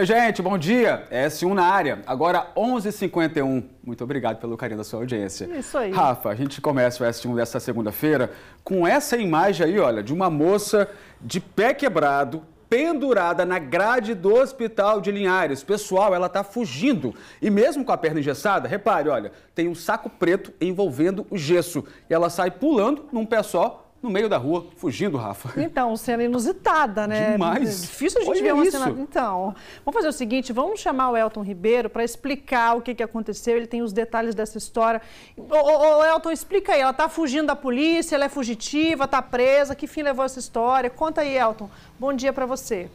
Oi, gente, bom dia. É S1 na área, agora 11:51. h 51 Muito obrigado pelo carinho da sua audiência. Isso aí. Rafa, a gente começa o S1 desta segunda-feira com essa imagem aí, olha, de uma moça de pé quebrado, pendurada na grade do hospital de Linhares. Pessoal, ela está fugindo. E mesmo com a perna engessada, repare, olha, tem um saco preto envolvendo o gesso. E ela sai pulando num pé só no meio da rua, fugindo, Rafa. Então, cena inusitada, né? Demais. É difícil a gente Olha ver uma isso. cena. Então, vamos fazer o seguinte: vamos chamar o Elton Ribeiro para explicar o que, que aconteceu. Ele tem os detalhes dessa história. Ô, ô, ô Elton, explica aí. Ela está fugindo da polícia, ela é fugitiva, está presa. Que fim levou essa história? Conta aí, Elton. Bom dia para você.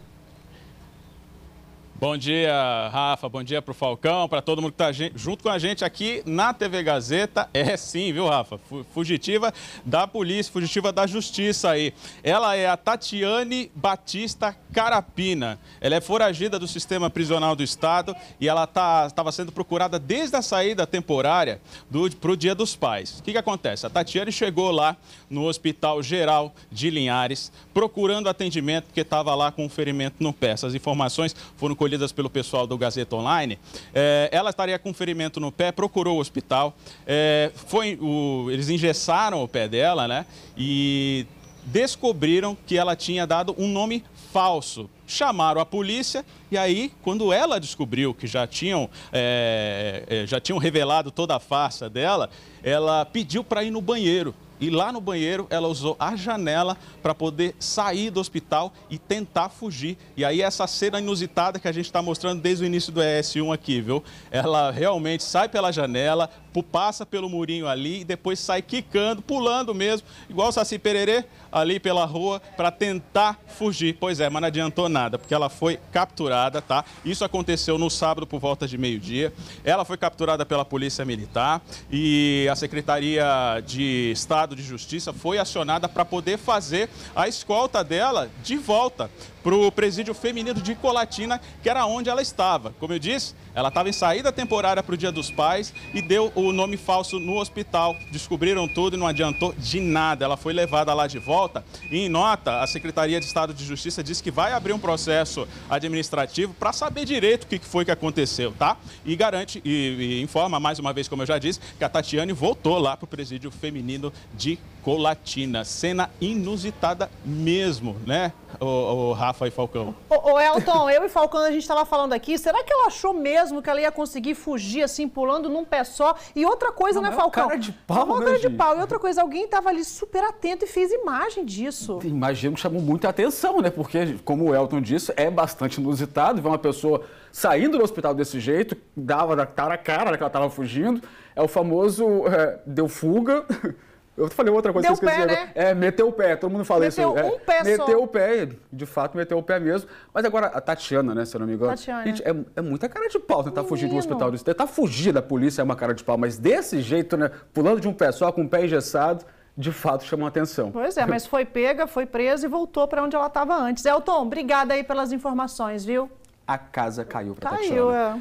Bom dia, Rafa. Bom dia para o Falcão, para todo mundo que está junto com a gente aqui na TV Gazeta. É sim, viu, Rafa? Fugitiva da polícia, fugitiva da justiça aí. Ela é a Tatiane Batista Carapina. Ela é foragida do sistema prisional do Estado e ela estava tá, sendo procurada desde a saída temporária para o Dia dos Pais. O que, que acontece? A Tatiane chegou lá no Hospital Geral de Linhares procurando atendimento porque estava lá com um ferimento no pé. Essas informações foram colhidas recolhidas pelo pessoal do Gazeta Online, é, ela estaria com ferimento no pé, procurou o hospital, é, foi o, eles engessaram o pé dela, né? E descobriram que ela tinha dado um nome falso. Chamaram a polícia e aí, quando ela descobriu que já tinham, é, já tinham revelado toda a farsa dela, ela pediu para ir no banheiro e lá no banheiro ela usou a janela para poder sair do hospital e tentar fugir. E aí essa cena inusitada que a gente está mostrando desde o início do ES1 aqui, viu? Ela realmente sai pela janela, passa pelo murinho ali e depois sai quicando, pulando mesmo, igual o Saci Pererê, ali pela rua, para tentar fugir. Pois é, mas não adiantou nada, porque ela foi capturada, tá? Isso aconteceu no sábado por volta de meio-dia. Ela foi capturada pela Polícia Militar e a Secretaria de Estado Estado de Justiça foi acionada para poder fazer a escolta dela de volta para o presídio feminino de Colatina, que era onde ela estava. Como eu disse, ela estava em saída temporária para o Dia dos Pais e deu o nome falso no hospital. Descobriram tudo e não adiantou de nada. Ela foi levada lá de volta e, em nota, a Secretaria de Estado de Justiça diz que vai abrir um processo administrativo para saber direito o que foi que aconteceu, tá? E garante e, e informa mais uma vez, como eu já disse, que a Tatiane voltou lá para o presídio feminino de Colatina. Cena inusitada mesmo, né, o, o Rafa e Falcão? Ô, Elton, eu e Falcão, a gente estava falando aqui, será que ela achou mesmo que ela ia conseguir fugir assim, pulando num pé só? E outra coisa, Não, né, é Falcão? Uma cara de pau, é uma né, cara de pau. E outra coisa, alguém estava ali super atento e fez imagem disso. Imagino que chamou muita atenção, né? Porque, como o Elton disse, é bastante inusitado ver uma pessoa saindo do hospital desse jeito, dava cara a cara que ela estava fugindo. É o famoso é, deu fuga. Eu falei outra coisa Deu que eu esqueci. Pé, né? É, meteu o pé, todo mundo fala meteu isso. Meteu é, um é, pé meteu só. Meteu o pé, de fato, meteu o pé mesmo. Mas agora, a Tatiana, né, se eu não me engano. Tatiana. Gente, é, é muita cara de pau tentar Menino. fugir do hospital. Tentar tá fugir da polícia é uma cara de pau, mas desse jeito, né, pulando de um pé só, com o pé engessado, de fato chamou atenção. Pois é, mas foi pega, foi presa e voltou para onde ela estava antes. Elton, obrigada aí pelas informações, viu? A casa caiu para Tatiana. Caiu, é.